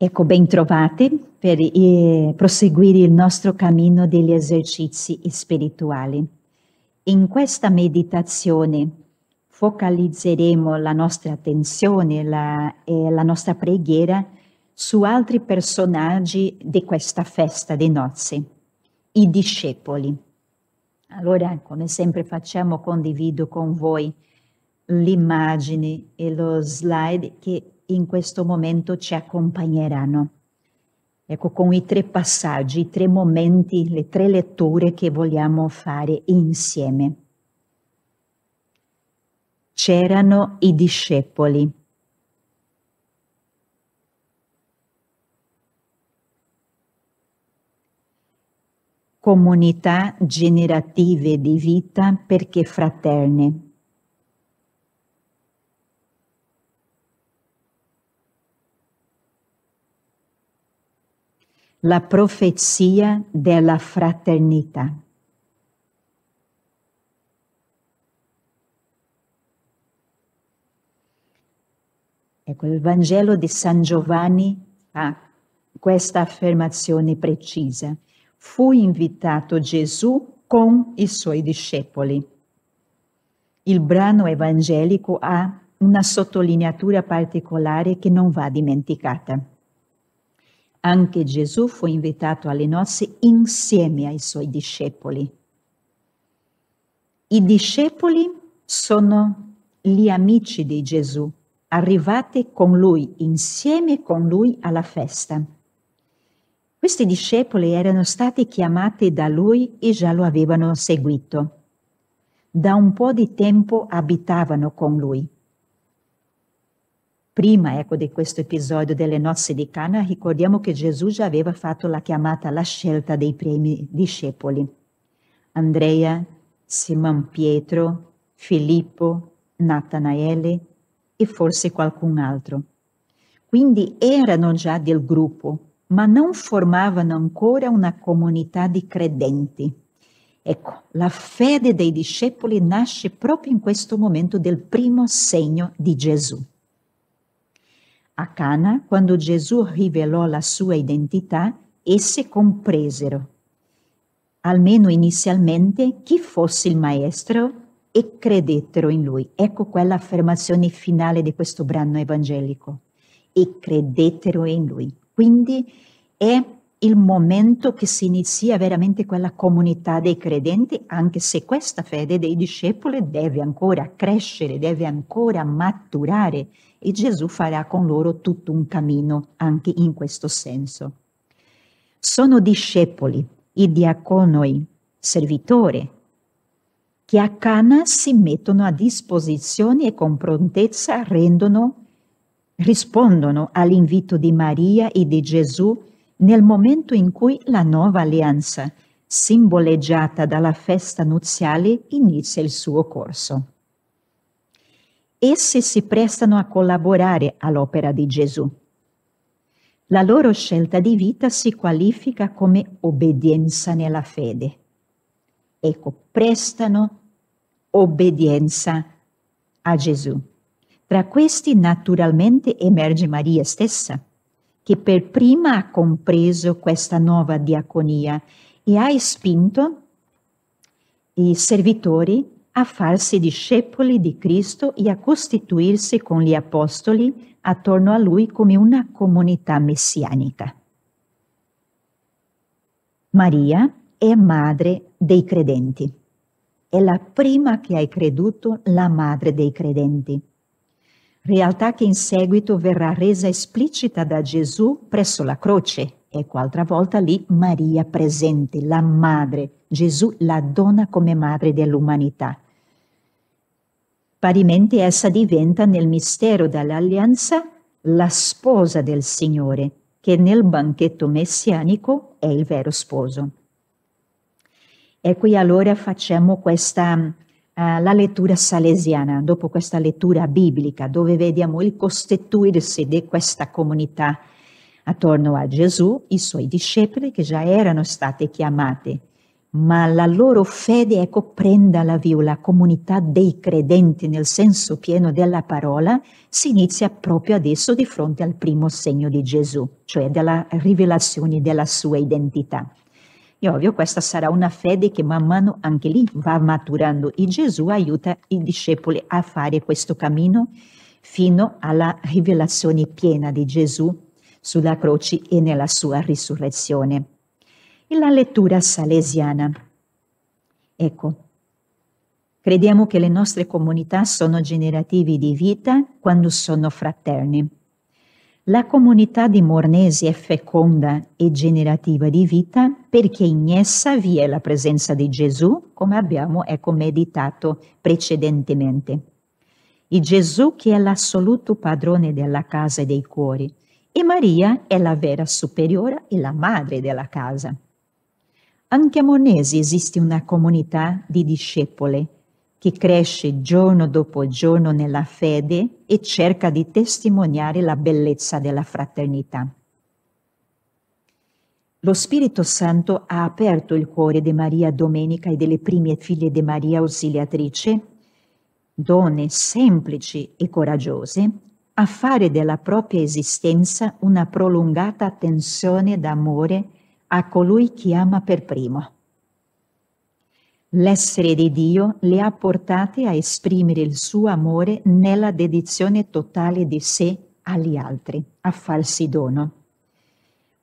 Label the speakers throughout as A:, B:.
A: Ecco, bentrovati per eh, proseguire il nostro cammino degli esercizi spirituali. In questa meditazione focalizzeremo la nostra attenzione, la, eh, la nostra preghiera su altri personaggi di questa festa di nozze, i discepoli. Allora, come sempre facciamo, condivido con voi l'immagine e lo slide che in questo momento ci accompagneranno. Ecco, con i tre passaggi, i tre momenti, le tre letture che vogliamo fare insieme. C'erano i discepoli. Comunità generative di vita perché fraterne. la profezia della fraternità. Ecco, il Vangelo di San Giovanni ha questa affermazione precisa. Fu invitato Gesù con i suoi discepoli. Il brano evangelico ha una sottolineatura particolare che non va dimenticata. Anche Gesù fu invitato alle nozze insieme ai suoi discepoli. I discepoli sono gli amici di Gesù, arrivati con lui, insieme con lui alla festa. Questi discepoli erano stati chiamati da lui e già lo avevano seguito. Da un po' di tempo abitavano con lui prima ecco, di questo episodio delle nozze di Cana, ricordiamo che Gesù già aveva fatto la chiamata alla scelta dei primi discepoli. Andrea, Simon Pietro, Filippo, Natanaele e forse qualcun altro. Quindi erano già del gruppo, ma non formavano ancora una comunità di credenti. Ecco, la fede dei discepoli nasce proprio in questo momento del primo segno di Gesù. A Cana, quando Gesù rivelò la sua identità, esse compresero, almeno inizialmente, chi fosse il maestro e credettero in lui. Ecco quella affermazione finale di questo brano evangelico. E credettero in lui. Quindi è il momento che si inizia veramente quella comunità dei credenti, anche se questa fede dei discepoli deve ancora crescere, deve ancora maturare, e Gesù farà con loro tutto un cammino anche in questo senso. Sono discepoli, i diaconoi, servitori, che a Cana si mettono a disposizione e con prontezza rendono, rispondono all'invito di Maria e di Gesù nel momento in cui la nuova alleanza, simboleggiata dalla festa nuziale, inizia il suo corso essi si prestano a collaborare all'opera di Gesù. La loro scelta di vita si qualifica come obbedienza nella fede. Ecco, prestano obbedienza a Gesù. Tra questi naturalmente emerge Maria stessa, che per prima ha compreso questa nuova diaconia e ha spinto i servitori a farsi discepoli di Cristo e a costituirsi con gli apostoli attorno a lui come una comunità messianica. Maria è madre dei credenti. È la prima che hai creduto la madre dei credenti. Realtà che in seguito verrà resa esplicita da Gesù presso la croce. Ecco, altra volta lì Maria presente, la madre. Gesù la dona come madre dell'umanità. Parimenti essa diventa nel mistero dell'alleanza la sposa del Signore, che nel banchetto messianico è il vero sposo. E qui allora facciamo questa, uh, la lettura salesiana, dopo questa lettura biblica, dove vediamo il costituirsi di questa comunità attorno a Gesù, i suoi discepoli che già erano stati chiamati ma la loro fede, ecco, prenda la via, la comunità dei credenti nel senso pieno della parola, si inizia proprio adesso di fronte al primo segno di Gesù, cioè della rivelazione della sua identità. E ovvio questa sarà una fede che man mano anche lì va maturando e Gesù aiuta i discepoli a fare questo cammino fino alla rivelazione piena di Gesù sulla croce e nella sua risurrezione e la lettura salesiana. Ecco, crediamo che le nostre comunità sono generativi di vita quando sono fraterni. La comunità di Mornesi è feconda e generativa di vita perché in essa vi è la presenza di Gesù, come abbiamo ecco, meditato precedentemente. Il Gesù che è l'assoluto padrone della casa e dei cuori e Maria è la vera superiora e la madre della casa. Anche a Monesi esiste una comunità di discepoli che cresce giorno dopo giorno nella fede e cerca di testimoniare la bellezza della fraternità. Lo Spirito Santo ha aperto il cuore di Maria Domenica e delle prime figlie di Maria Ausiliatrice, donne semplici e coraggiose, a fare della propria esistenza una prolungata attenzione d'amore e a colui che ama per primo. L'essere di Dio le ha portate a esprimere il suo amore nella dedizione totale di sé agli altri, a farsi dono.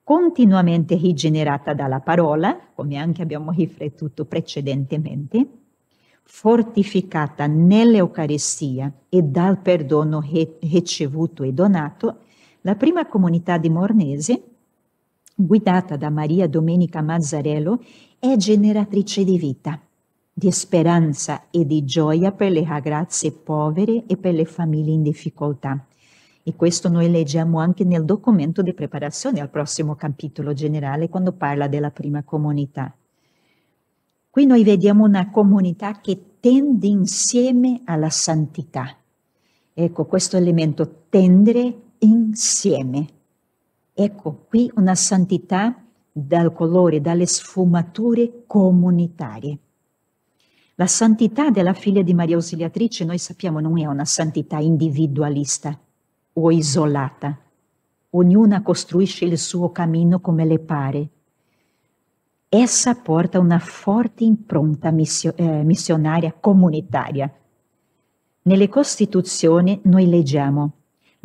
A: Continuamente rigenerata dalla parola, come anche abbiamo riflettuto precedentemente, fortificata nell'Eucaristia e dal perdono ricevuto e donato, la prima comunità di Mornese guidata da Maria Domenica Mazzarello, è generatrice di vita, di speranza e di gioia per le ragazze povere e per le famiglie in difficoltà. E questo noi leggiamo anche nel documento di preparazione al prossimo capitolo generale quando parla della prima comunità. Qui noi vediamo una comunità che tende insieme alla santità. Ecco questo elemento tendere insieme Ecco qui una santità dal colore, dalle sfumature comunitarie. La santità della figlia di Maria Ausiliatrice, noi sappiamo, non è una santità individualista o isolata. Ognuna costruisce il suo cammino come le pare. Essa porta una forte impronta missio, eh, missionaria comunitaria. Nelle Costituzioni noi leggiamo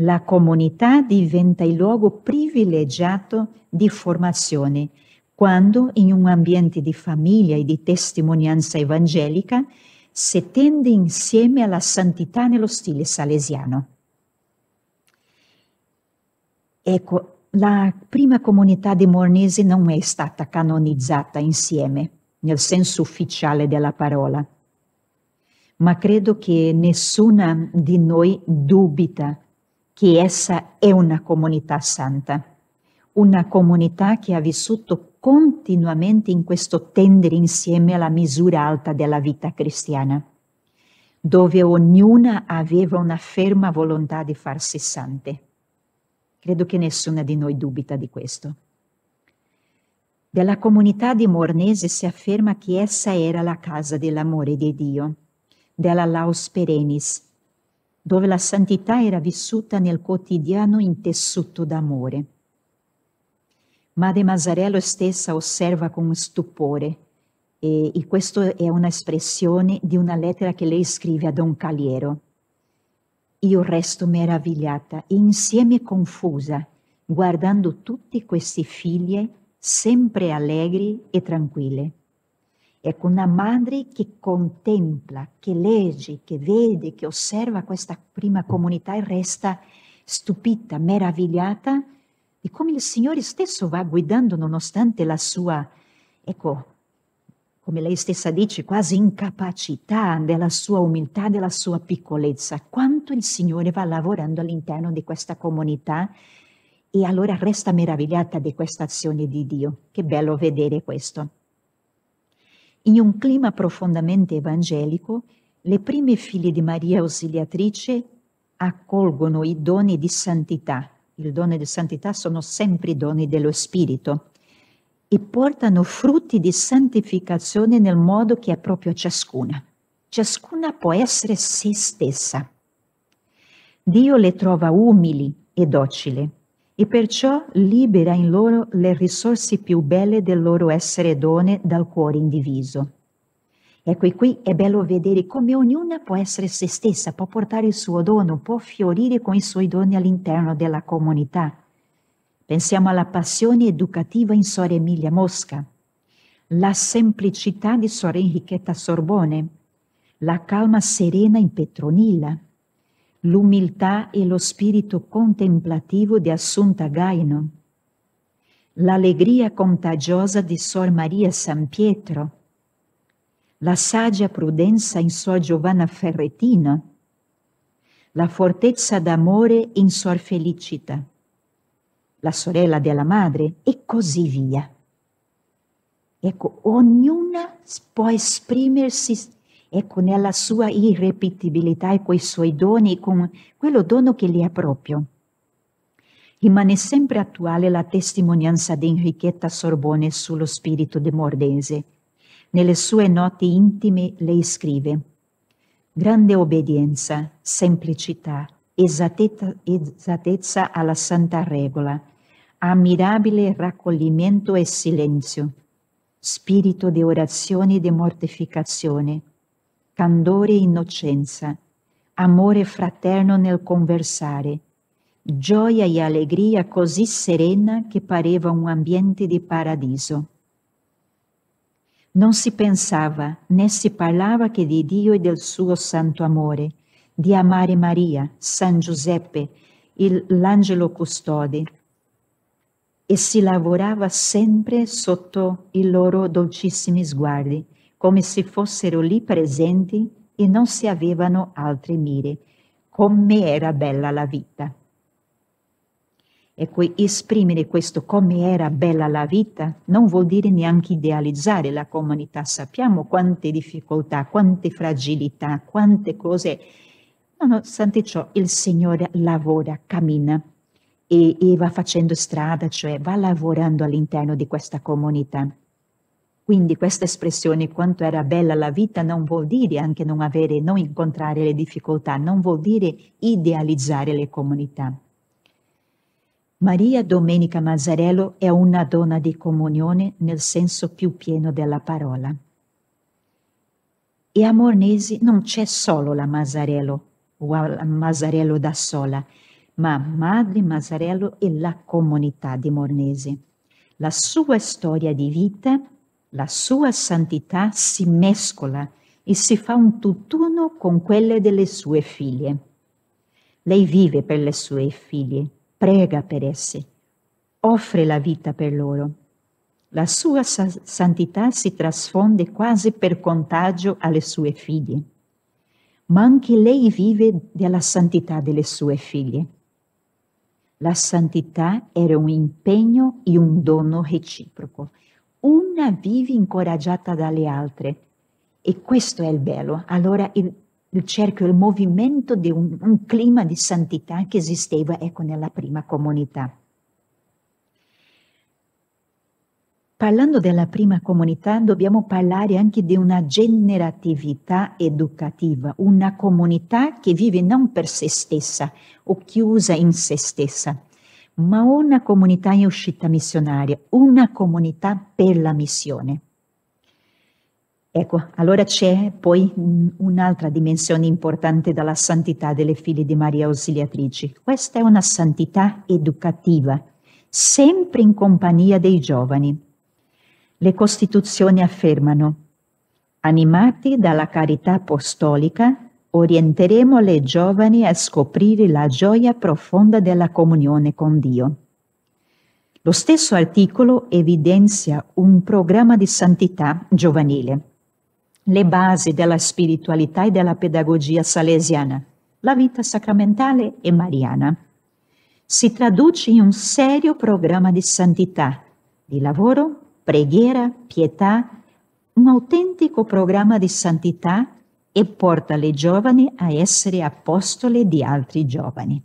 A: la comunità diventa il luogo privilegiato di formazione quando in un ambiente di famiglia e di testimonianza evangelica si tende insieme alla santità nello stile salesiano. Ecco, la prima comunità di Mornese non è stata canonizzata insieme, nel senso ufficiale della parola, ma credo che nessuna di noi dubita che essa è una comunità santa, una comunità che ha vissuto continuamente in questo tendere insieme alla misura alta della vita cristiana, dove ognuna aveva una ferma volontà di farsi sante. Credo che nessuna di noi dubita di questo. Della comunità di Mornese si afferma che essa era la casa dell'amore di Dio, della Laus Perenis, dove la santità era vissuta nel quotidiano intessuto d'amore. Madre Mazzarello stessa osserva con stupore, e, e questa è un'espressione di una lettera che lei scrive a Don Caliero. Io resto meravigliata insieme confusa, guardando tutti questi figli sempre allegri e tranquilli. Ecco, una madre che contempla, che legge, che vede, che osserva questa prima comunità e resta stupita, meravigliata di come il Signore stesso va guidando nonostante la sua, ecco, come lei stessa dice, quasi incapacità della sua umiltà, della sua piccolezza, quanto il Signore va lavorando all'interno di questa comunità e allora resta meravigliata di questa azione di Dio. Che bello vedere questo. In un clima profondamente evangelico, le prime figlie di Maria Ausiliatrice accolgono i doni di santità. Il dono di santità sono sempre i doni dello Spirito e portano frutti di santificazione nel modo che è proprio ciascuna. Ciascuna può essere se stessa. Dio le trova umili e docile e perciò libera in loro le risorse più belle del loro essere done dal cuore indiviso. Ecco, e qui è bello vedere come ognuna può essere se stessa, può portare il suo dono, può fiorire con i suoi doni all'interno della comunità. Pensiamo alla passione educativa in Sor Emilia Mosca, la semplicità di Sor Enrichetta Sorbone, la calma serena in Petronilla, l'umiltà e lo spirito contemplativo di Assunta Gaino, l'allegria contagiosa di Sor Maria San Pietro, la saggia prudenza in Sor Giovanna Ferretino, la fortezza d'amore in Sor Felicita, la sorella della madre e così via. Ecco, ognuna può esprimersi ecco, nella sua irrepetibilità e coi suoi doni, con quello dono che gli è proprio. Rimane sempre attuale la testimonianza di Enrichetta Sorbone sullo spirito de Mordese. Nelle sue note intime lei scrive Grande obbedienza, semplicità, esattezza, esattezza alla santa regola, ammirabile raccoglimento e silenzio, spirito di orazione e di mortificazione, candore e innocenza, amore fraterno nel conversare, gioia e allegria così serena che pareva un ambiente di paradiso. Non si pensava né si parlava che di Dio e del suo santo amore, di amare Maria, San Giuseppe, il, l'angelo custode, e si lavorava sempre sotto i loro dolcissimi sguardi, come se fossero lì presenti e non si avevano altre mire. Come era bella la vita. Ecco, esprimere questo come era bella la vita non vuol dire neanche idealizzare la comunità. Sappiamo quante difficoltà, quante fragilità, quante cose. Nonostante ciò, il Signore lavora, cammina e, e va facendo strada, cioè va lavorando all'interno di questa comunità. Quindi questa espressione quanto era bella la vita non vuol dire anche non avere, non incontrare le difficoltà, non vuol dire idealizzare le comunità. Maria Domenica Mazzarello è una donna di comunione nel senso più pieno della parola. E a Mornesi non c'è solo la Mazzarello, o la Mazzarello da sola, ma Madre Mazzarello e la comunità di Mornesi. La sua storia di vita la sua santità si mescola e si fa un tutt'uno con quelle delle sue figlie. Lei vive per le sue figlie, prega per esse, offre la vita per loro. La sua sa- santità si trasfonde quasi per contagio alle sue figlie, ma anche lei vive della santità delle sue figlie. La santità era un impegno e un dono reciproco una vivi incoraggiata dalle altre. E questo è il bello. Allora il, il cerchio, il movimento di un, un clima di santità che esisteva ecco, nella prima comunità. Parlando della prima comunità, dobbiamo parlare anche di una generatività educativa, una comunità che vive non per se stessa o chiusa in se stessa, ma una comunità in uscita missionaria, una comunità per la missione. Ecco, allora c'è poi un'altra dimensione importante dalla santità delle figlie di Maria Ausiliatrici. Questa è una santità educativa, sempre in compagnia dei giovani. Le Costituzioni affermano, animati dalla carità apostolica, orienteremo le giovani a scoprire la gioia profonda della comunione con Dio. Lo stesso articolo evidenzia un programma di santità giovanile, le basi della spiritualità e della pedagogia salesiana, la vita sacramentale e mariana. Si traduce in un serio programma di santità, di lavoro, preghiera, pietà, un autentico programma di santità e porta le giovani a essere apostole di altri giovani.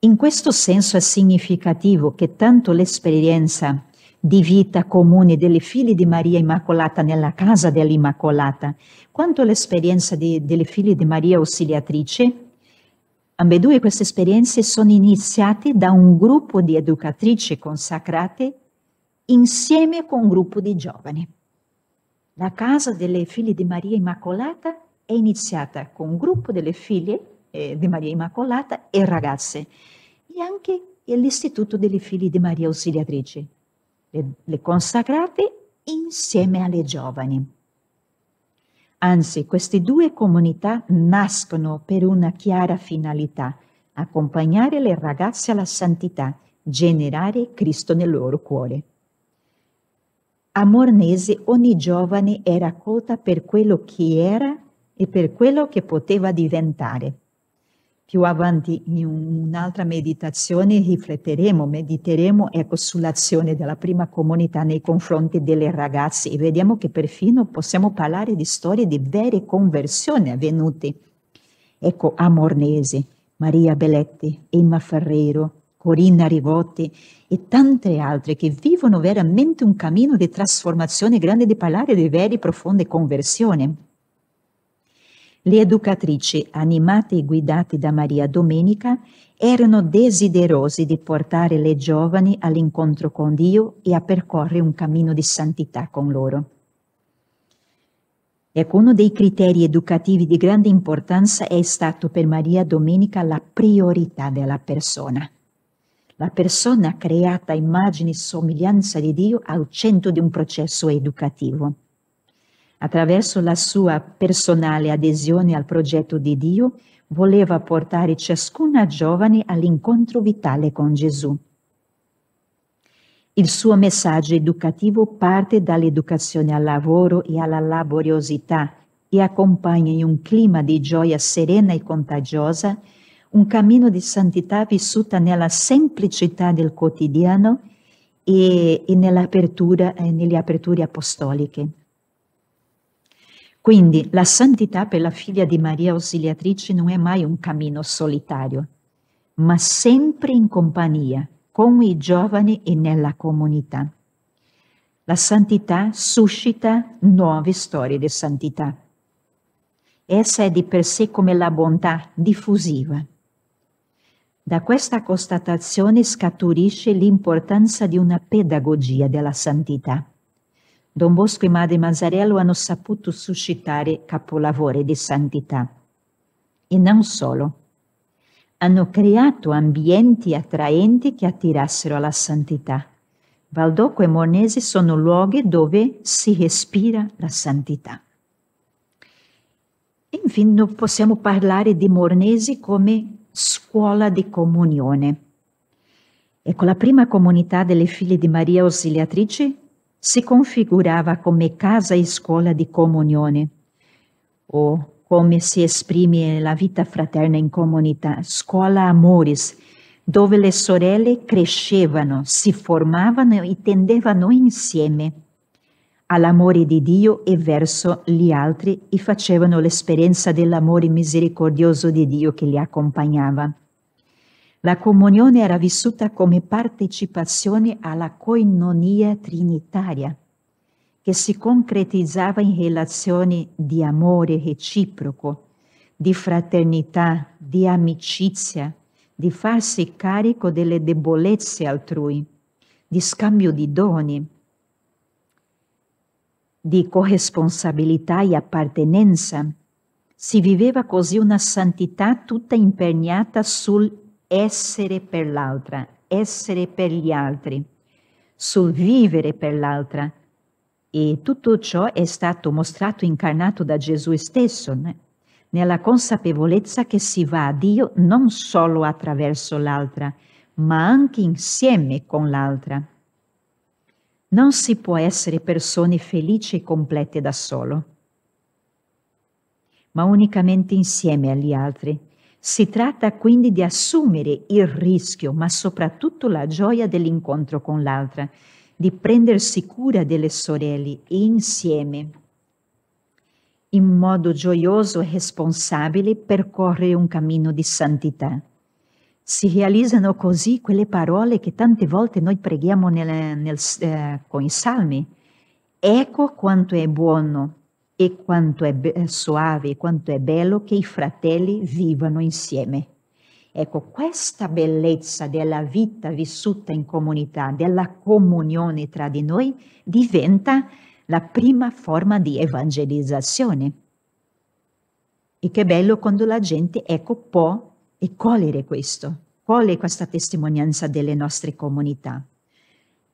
A: In questo senso è significativo che tanto l'esperienza di vita comune delle figlie di Maria Immacolata nella casa dell'Immacolata, quanto l'esperienza di, delle figlie di Maria Ausiliatrice, ambedue queste esperienze sono iniziate da un gruppo di educatrici consacrate insieme con un gruppo di giovani. La casa delle figlie di Maria Immacolata è iniziata con un gruppo delle figlie eh, di Maria Immacolata e ragazze e anche l'istituto delle figlie di Maria Ausiliatrice, le, le consacrate insieme alle giovani. Anzi, queste due comunità nascono per una chiara finalità, accompagnare le ragazze alla santità, generare Cristo nel loro cuore. A Mornese ogni giovane era accolta per quello che era e per quello che poteva diventare. Più avanti in un'altra meditazione rifletteremo, mediteremo ecco, sull'azione della prima comunità nei confronti delle ragazze e vediamo che perfino possiamo parlare di storie di vere conversioni avvenute. Ecco a Mornese, Maria Beletti, Emma Ferrero, Corinna Rivotti e tante altre che vivono veramente un cammino di trasformazione grande di parlare di vere e profonde conversioni. Le educatrici, animate e guidate da Maria Domenica, erano desiderose di portare le giovani all'incontro con Dio e a percorrere un cammino di santità con loro. Ecco, uno dei criteri educativi di grande importanza è stato per Maria Domenica la priorità della persona. La persona creata a immagine e somiglianza di Dio al centro di un processo educativo. Attraverso la sua personale adesione al progetto di Dio, voleva portare ciascuna giovane all'incontro vitale con Gesù. Il suo messaggio educativo parte dall'educazione al lavoro e alla laboriosità e accompagna in un clima di gioia serena e contagiosa un cammino di santità vissuta nella semplicità del quotidiano e, e nell'apertura, eh, nelle aperture apostoliche. Quindi la santità per la figlia di Maria Ausiliatrice non è mai un cammino solitario, ma sempre in compagnia, con i giovani e nella comunità. La santità suscita nuove storie di santità. Essa è di per sé come la bontà diffusiva da questa constatazione scaturisce l'importanza di una pedagogia della santità. Don Bosco e Madre Mazzarello hanno saputo suscitare capolavori di santità. E non solo. Hanno creato ambienti attraenti che attirassero alla santità. Valdocco e Mornese sono luoghi dove si respira la santità. Infine, possiamo parlare di Mornesi come scuola di comunione. Ecco, la prima comunità delle figlie di Maria Ausiliatrice si configurava come casa e scuola di comunione, o come si esprime la vita fraterna in comunità, scuola amoris, dove le sorelle crescevano, si formavano e tendevano insieme all'amore di Dio e verso gli altri e facevano l'esperienza dell'amore misericordioso di Dio che li accompagnava. La comunione era vissuta come partecipazione alla coinonia trinitaria, che si concretizzava in relazioni di amore reciproco, di fraternità, di amicizia, di farsi carico delle debolezze altrui, di scambio di doni, di corresponsabilità e appartenenza, si viveva così una santità tutta imperniata sul essere per l'altra, essere per gli altri, sul vivere per l'altra. E tutto ciò è stato mostrato incarnato da Gesù stesso, né? nella consapevolezza che si va a Dio non solo attraverso l'altra, ma anche insieme con l'altra. Non si può essere persone felici e complete da solo, ma unicamente insieme agli altri. Si tratta quindi di assumere il rischio, ma soprattutto la gioia dell'incontro con l'altra, di prendersi cura delle sorelle insieme. In modo gioioso e responsabile percorrere un cammino di santità si realizzano così quelle parole che tante volte noi preghiamo nel, nel, eh, con i salmi. Ecco quanto è buono e quanto è be- soave e quanto è bello che i fratelli vivano insieme. Ecco, questa bellezza della vita vissuta in comunità, della comunione tra di noi, diventa la prima forma di evangelizzazione. E che bello quando la gente, ecco, può e cogliere questo, cogliere questa testimonianza delle nostre comunità.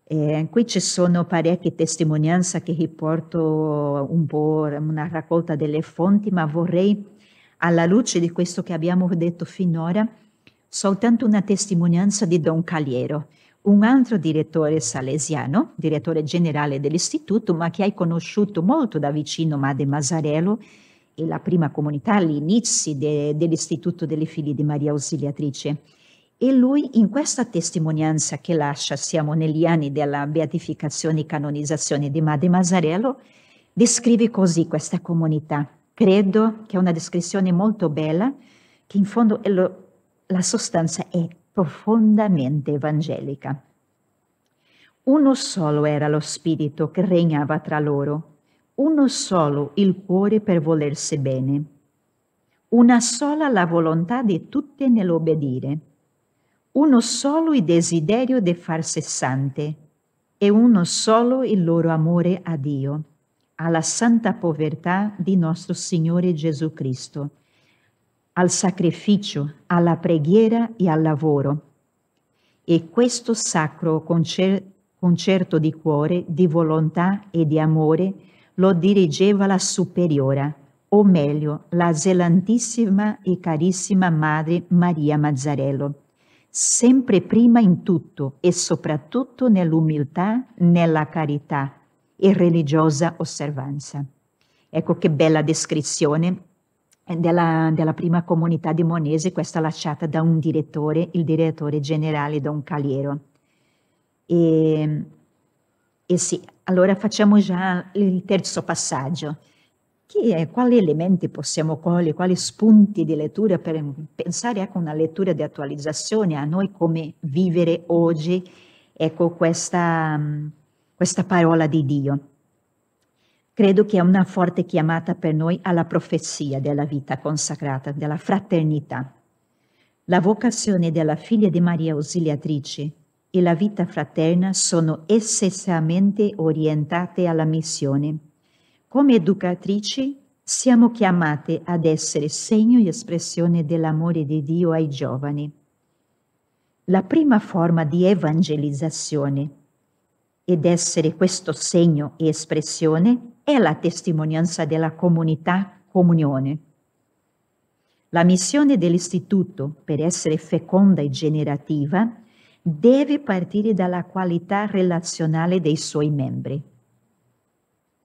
A: Eh, qui ci sono parecchie testimonianze che riporto un po' una raccolta delle fonti, ma vorrei, alla luce di questo che abbiamo detto finora, soltanto una testimonianza di Don Caliero, un altro direttore salesiano, direttore generale dell'istituto, ma che hai conosciuto molto da vicino Made Masarello, e la prima comunità agli inizi de, dell'Istituto delle Figlie di Maria Ausiliatrice. E lui in questa testimonianza che lascia, siamo negli anni della beatificazione e canonizzazione di Madre Masarello, descrive così questa comunità. Credo che è una descrizione molto bella, che in fondo lo, la sostanza è profondamente evangelica. Uno solo era lo spirito che regnava tra loro, uno solo il cuore per volersi bene, una sola la volontà di tutte nell'obbedire, uno solo il desiderio di farsi sante e uno solo il loro amore a Dio, alla santa povertà di nostro Signore Gesù Cristo, al sacrificio, alla preghiera e al lavoro. E questo sacro concerto di cuore, di volontà e di amore lo dirigeva la superiora, o meglio, la zelantissima e carissima madre Maria Mazzarello, sempre prima in tutto e soprattutto nell'umiltà, nella carità e religiosa osservanza. Ecco che bella descrizione della, della, prima comunità di Monese, questa lasciata da un direttore, il direttore generale Don Caliero. E, e sì, allora facciamo già il terzo passaggio. È, quali elementi possiamo cogliere, quali spunti di lettura per pensare anche ecco, a una lettura di attualizzazione, a noi come vivere oggi ecco, questa, questa parola di Dio. Credo che è una forte chiamata per noi alla profezia della vita consacrata, della fraternità. La vocazione della figlia di Maria Ausiliatrice e la vita fraterna sono essenzialmente orientate alla missione. Come educatrici siamo chiamate ad essere segno e espressione dell'amore di Dio ai giovani. La prima forma di evangelizzazione ed essere questo segno e espressione è la testimonianza della comunità comunione. La missione dell'istituto per essere feconda e generativa è deve partire dalla qualità relazionale dei suoi membri.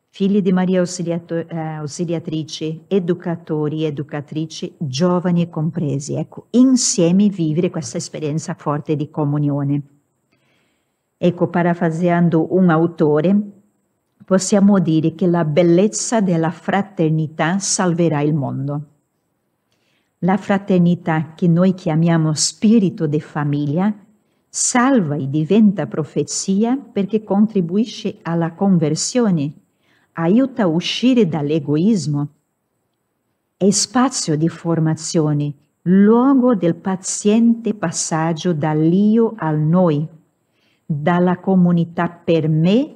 A: Figli di Maria ausiliatrici, eh, educatori, educatrici, giovani compresi, ecco, insieme vivere questa esperienza forte di comunione. Ecco, parafraseando un autore, possiamo dire che la bellezza della fraternità salverà il mondo. La fraternità che noi chiamiamo spirito di famiglia salva e diventa profezia perché contribuisce alla conversione, aiuta a uscire dall'egoismo. È spazio di formazione, luogo del paziente passaggio dall'io al noi, dalla comunità per me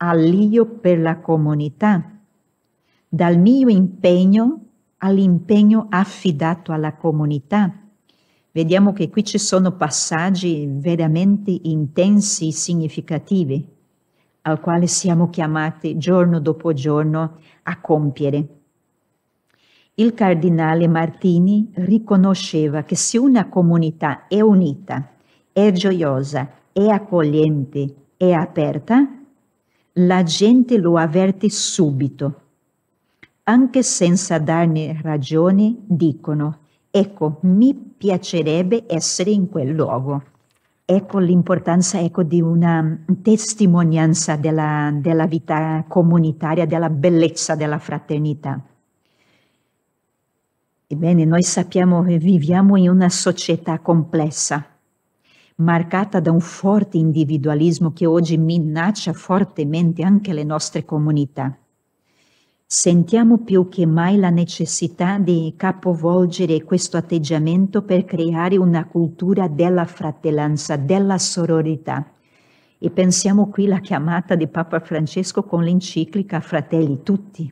A: all'io per la comunità, dal mio impegno all'impegno affidato alla comunità vediamo che qui ci sono passaggi veramente intensi, e significativi, al quale siamo chiamati giorno dopo giorno a compiere. Il cardinale Martini riconosceva che se una comunità è unita, è gioiosa, è accogliente, è aperta, la gente lo avverte subito. Anche senza darne ragione, dicono, Ecco, mi piacerebbe essere in quel luogo. Ecco l'importanza ecco, di una testimonianza della, della vita comunitaria, della bellezza della fraternità. Ebbene, noi sappiamo che viviamo in una società complessa, marcata da un forte individualismo che oggi minaccia fortemente anche le nostre comunità. Sentiamo più che mai la necessità di capovolgere questo atteggiamento per creare una cultura della fratellanza, della sororità. E pensiamo qui alla chiamata di Papa Francesco con l'enciclica Fratelli tutti,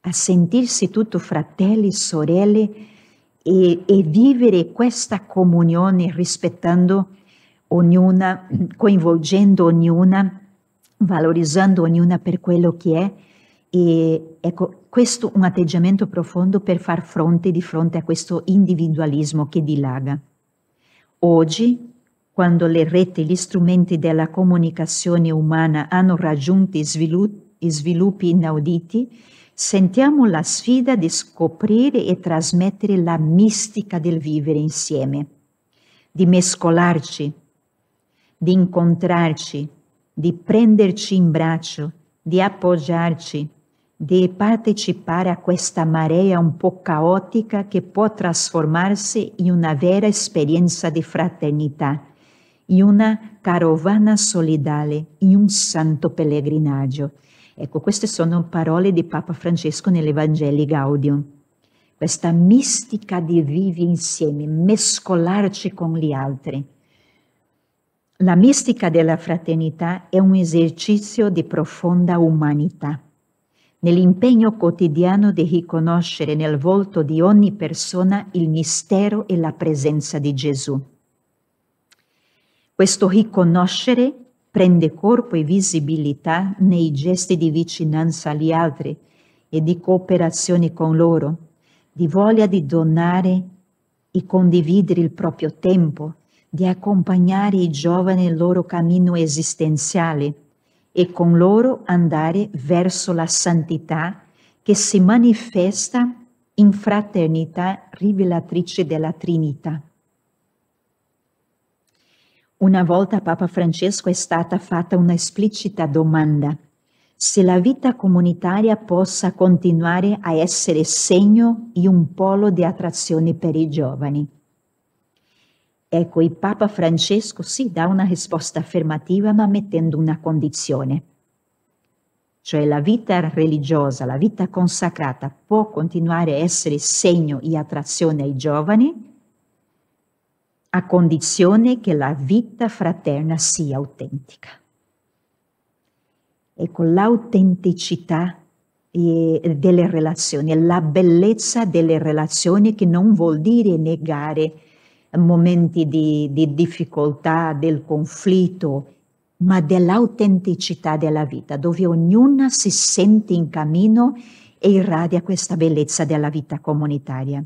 A: a sentirsi tutti fratelli, sorelle e, e vivere questa comunione rispettando ognuna, coinvolgendo ognuna, valorizzando ognuna per quello che è e ecco, questo un atteggiamento profondo per far fronte di fronte a questo individualismo che dilaga. Oggi, quando le reti, e gli strumenti della comunicazione umana hanno raggiunto sviluppi inauditi, sentiamo la sfida di scoprire e trasmettere la mistica del vivere insieme, di mescolarci, di incontrarci, di prenderci in braccio, di appoggiarci, di partecipare a questa marea un po' caotica che può trasformarsi in una vera esperienza di fraternità, in una carovana solidale, in un santo pellegrinaggio. Ecco, queste sono parole di Papa Francesco nell'Evangeli Gaudium. Questa mistica di vivere insieme, mescolarci con gli altri. La mistica della fraternità è un esercizio di profonda umanità nell'impegno quotidiano di riconoscere nel volto di ogni persona il mistero e la presenza di Gesù. Questo riconoscere prende corpo e visibilità nei gesti di vicinanza agli altri e di cooperazione con loro, di voglia di donare e condividere il proprio tempo, di accompagnare i giovani nel loro cammino esistenziale e con loro andare verso la santità che si manifesta in fraternità rivelatrice della Trinità. Una volta a Papa Francesco è stata fatta un'esplicita domanda se la vita comunitaria possa continuare a essere segno e un polo di attrazione per i giovani. Ecco, il Papa Francesco si dà una risposta affermativa ma mettendo una condizione. Cioè la vita religiosa, la vita consacrata può continuare a essere segno e attrazione ai giovani a condizione che la vita fraterna sia autentica. Ecco, l'autenticità delle relazioni, la bellezza delle relazioni che non vuol dire negare momenti di, di difficoltà, del conflitto, ma dell'autenticità della vita, dove ognuna si sente in cammino e irradia questa bellezza della vita comunitaria.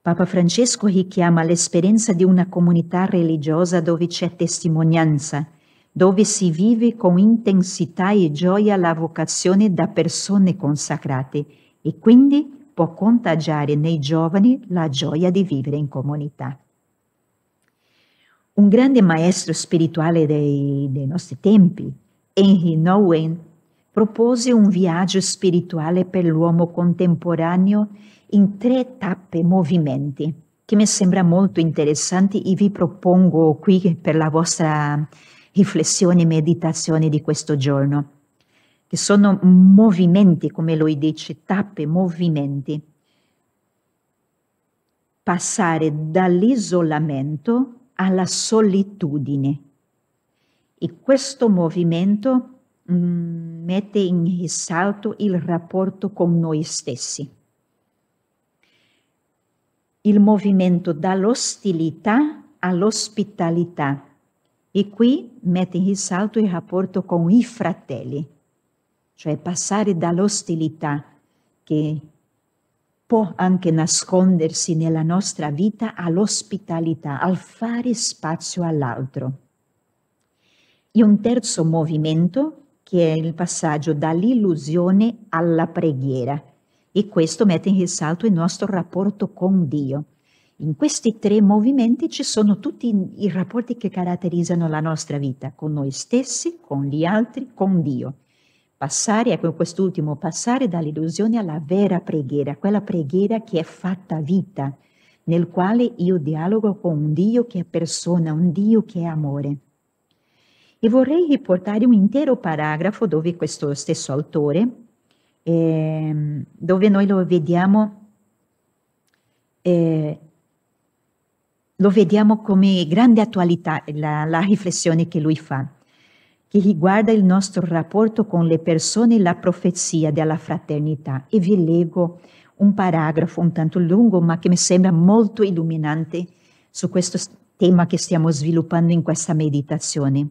A: Papa Francesco richiama l'esperienza di una comunità religiosa dove c'è testimonianza, dove si vive con intensità e gioia la vocazione da persone consacrate e quindi può contagiare nei giovani la gioia di vivere in comunità. Un grande maestro spirituale dei, dei nostri tempi, Henry Nowen, propose un viaggio spirituale per l'uomo contemporaneo in tre tappe movimenti, che mi sembra molto interessante e vi propongo qui per la vostra riflessione e meditazione di questo giorno che sono movimenti, come lui dice, tappe, movimenti. Passare dall'isolamento alla solitudine. E questo movimento mm, mette in risalto il rapporto con noi stessi. Il movimento dall'ostilità all'ospitalità. E qui mette in risalto il rapporto con i fratelli cioè passare dall'ostilità che può anche nascondersi nella nostra vita all'ospitalità, al fare spazio all'altro. E un terzo movimento che è il passaggio dall'illusione alla preghiera e questo mette in risalto il nostro rapporto con Dio. In questi tre movimenti ci sono tutti i rapporti che caratterizzano la nostra vita, con noi stessi, con gli altri, con Dio passare, ecco quest'ultimo, passare dall'illusione alla vera preghiera, quella preghiera che è fatta vita, nel quale io dialogo con un Dio che è persona, un Dio che è amore. E vorrei riportare un intero paragrafo dove questo stesso autore, eh, dove noi lo vediamo, eh, lo vediamo come grande attualità la, la riflessione che lui fa che riguarda il nostro rapporto con le persone e la profezia della fraternità. E vi leggo un paragrafo un tanto lungo, ma che mi sembra molto illuminante su questo tema che stiamo sviluppando in questa meditazione.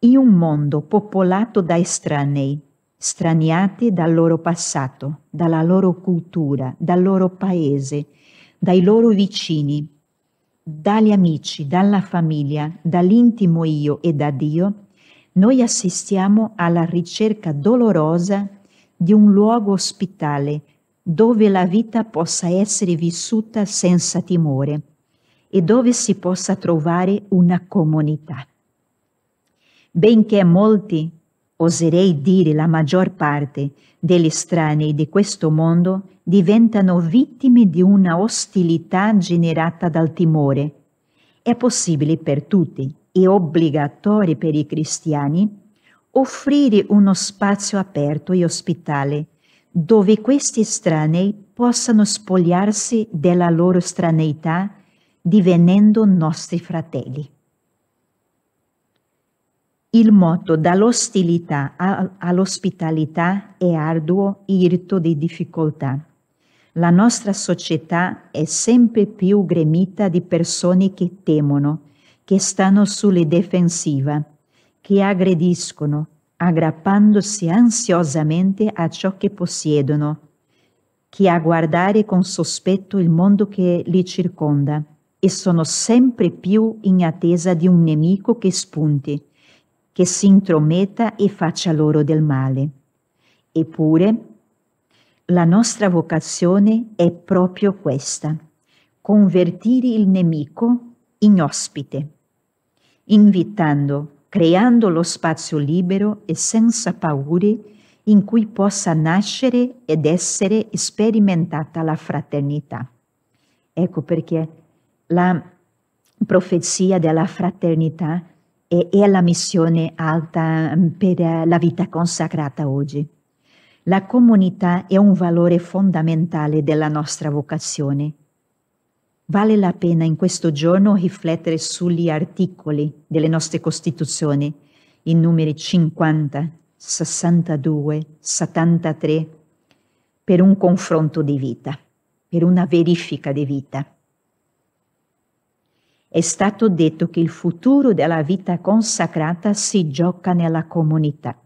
A: In un mondo popolato da estranei, straniati dal loro passato, dalla loro cultura, dal loro paese, dai loro vicini, dagli amici, dalla famiglia, dall'intimo io e da Dio, noi assistiamo alla ricerca dolorosa di un luogo ospitale dove la vita possa essere vissuta senza timore e dove si possa trovare una comunità. Benché molti, oserei dire la maggior parte, degli estranei di questo mondo diventano vittime di una ostilità generata dal timore. È possibile per tutti, e obbligatori per i cristiani offrire uno spazio aperto e ospitale dove questi estranei possano spogliarsi della loro straneità divenendo nostri fratelli. Il motto dall'ostilità all'ospitalità è arduo e irto di difficoltà. La nostra società è sempre più gremita di persone che temono che stanno sulle difensiva, che aggrediscono, aggrappandosi ansiosamente a ciò che possiedono, che a guardare con sospetto il mondo che li circonda e sono sempre più in attesa di un nemico che spunti, che si intrometta e faccia loro del male. Eppure, la nostra vocazione è proprio questa, convertire il nemico in ospite invitando, creando lo spazio libero e senza paure in cui possa nascere ed essere sperimentata la fraternità. Ecco perché la profezia della fraternità è, è la missione alta mm, per eh, la vita consacrata oggi. La comunità è un valore fondamentale della nostra vocazione Vale la pena in questo giorno riflettere sugli articoli delle nostre Costituzioni, i numeri 50, 62, 73, per un confronto di vita, per una verifica di vita. È stato detto che il futuro della vita consacrata si gioca nella comunità.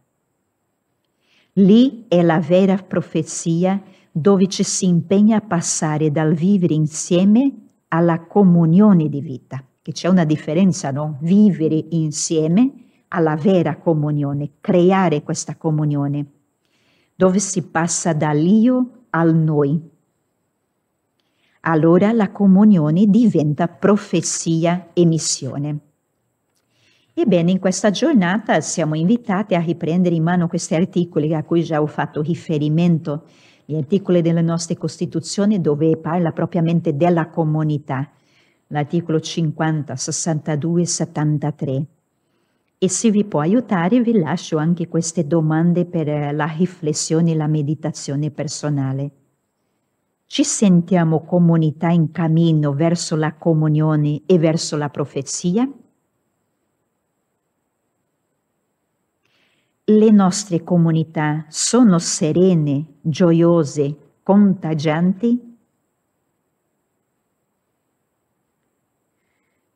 A: Lì è la vera profezia dove ci si impegna a passare dal vivere insieme alla comunione di vita, che c'è una differenza, no? Vivere insieme alla vera comunione, creare questa comunione, dove si passa dall'io al noi. Allora la comunione diventa profezia e missione. Ebbene, in questa giornata siamo invitati a riprendere in mano questi articoli a cui già ho fatto riferimento, gli articoli delle nostre Costituzioni dove parla propriamente della comunità, l'articolo 50, 62 e 73. E se vi può aiutare vi lascio anche queste domande per la riflessione e la meditazione personale. Ci sentiamo comunità in cammino verso la comunione e verso la profezia? le nostre comunità sono serene, gioiose, contagianti?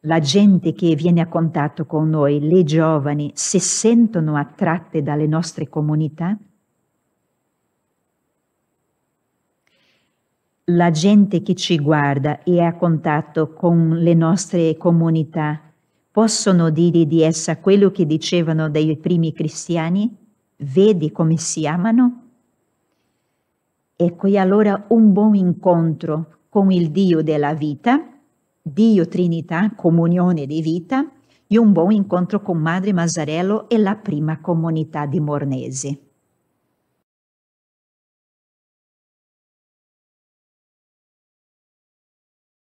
A: La gente che viene a contatto con noi, le giovani, si sentono attratte dalle nostre comunità? La gente che ci guarda e è a contatto con le nostre comunità possono dire di essa quello che dicevano dei primi cristiani? Vedi come si amano? Ecco allora un buon incontro con il Dio della vita, Dio Trinità, comunione di vita, e un buon incontro con Madre Masarello e la prima comunità di Mornesi.